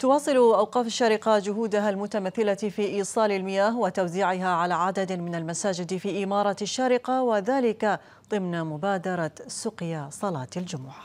تواصل أوقاف الشارقة جهودها المتمثلة في إيصال المياه وتوزيعها على عدد من المساجد في إمارة الشارقة وذلك ضمن مبادرة سقيا صلاة الجمعة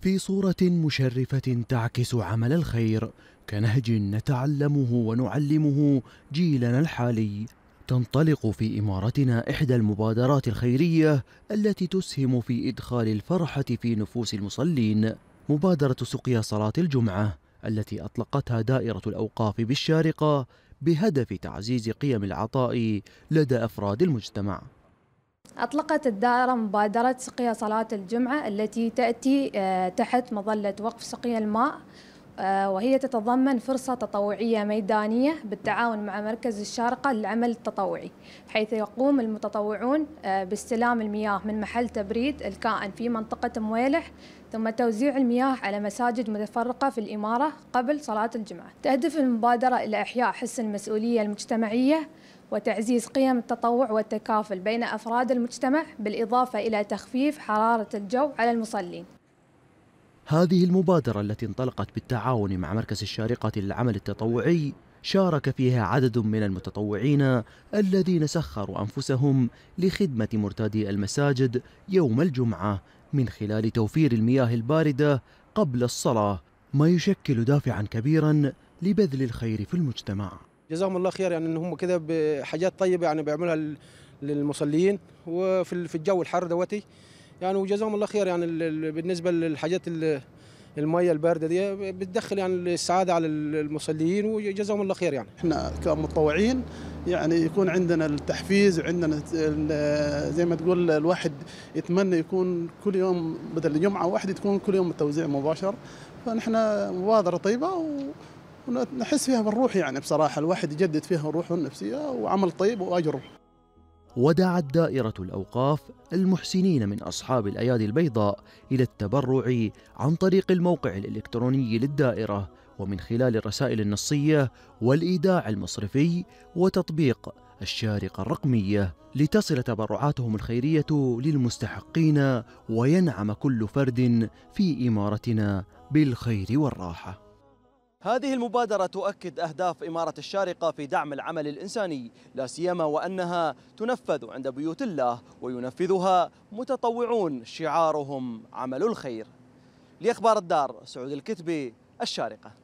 في صورة مشرفة تعكس عمل الخير كنهج نتعلمه ونعلمه جيلنا الحالي تنطلق في إمارتنا إحدى المبادرات الخيرية التي تسهم في إدخال الفرحة في نفوس المصلين مبادرة سقيا صلاة الجمعة التي أطلقتها دائرة الأوقاف بالشارقة بهدف تعزيز قيم العطاء لدى أفراد المجتمع أطلقت الدائرة مبادرة سقيا صلاة الجمعة التي تأتي آه، تحت مظلة وقف سقيا الماء آه، وهي تتضمن فرصة تطوعية ميدانية بالتعاون مع مركز الشارقة للعمل التطوعي حيث يقوم المتطوعون آه، باستلام المياه من محل تبريد الكائن في منطقة مويلح ثم توزيع المياه على مساجد متفرقة في الإمارة قبل صلاة الجمعة تهدف المبادرة إلى إحياء حس المسؤولية المجتمعية وتعزيز قيم التطوع والتكافل بين أفراد المجتمع بالإضافة إلى تخفيف حرارة الجو على المصلين هذه المبادرة التي انطلقت بالتعاون مع مركز الشارقة للعمل التطوعي شارك فيها عدد من المتطوعين الذين سخروا أنفسهم لخدمة مرتادي المساجد يوم الجمعة من خلال توفير المياه الباردة قبل الصلاة ما يشكل دافعا كبيرا لبذل الخير في المجتمع جزاهم الله خير يعني ان هم كده بحاجات طيبه يعني بيعملها للمصلين وفي الجو الحر دوتي يعني وجزاهم الله خير يعني بالنسبه للحاجات الميه البارده دي بتدخل يعني السعاده على المصلين وجزاهم الله خير يعني احنا كمتطوعين يعني يكون عندنا التحفيز وعندنا زي ما تقول الواحد يتمنى يكون كل يوم بدل جمعه واحده تكون كل يوم التوزيع مباشر فنحن مبادره طيبه و ونحس فيها بالروح يعني بصراحه الواحد يجدد فيها روحه النفسيه وعمل طيب واجره ودعت دائرة الأوقاف المحسنين من أصحاب الأيادي البيضاء إلى التبرع عن طريق الموقع الإلكتروني للدائرة ومن خلال الرسائل النصية والإيداع المصرفي وتطبيق الشارقة الرقمية لتصل تبرعاتهم الخيرية للمستحقين وينعم كل فرد في إمارتنا بالخير والراحة هذه المبادرة تؤكد أهداف إمارة الشارقة في دعم العمل الإنساني لا سيما وأنها تنفذ عند بيوت الله وينفذها متطوعون شعارهم عمل الخير لأخبار الدار سعود الكتبي الشارقة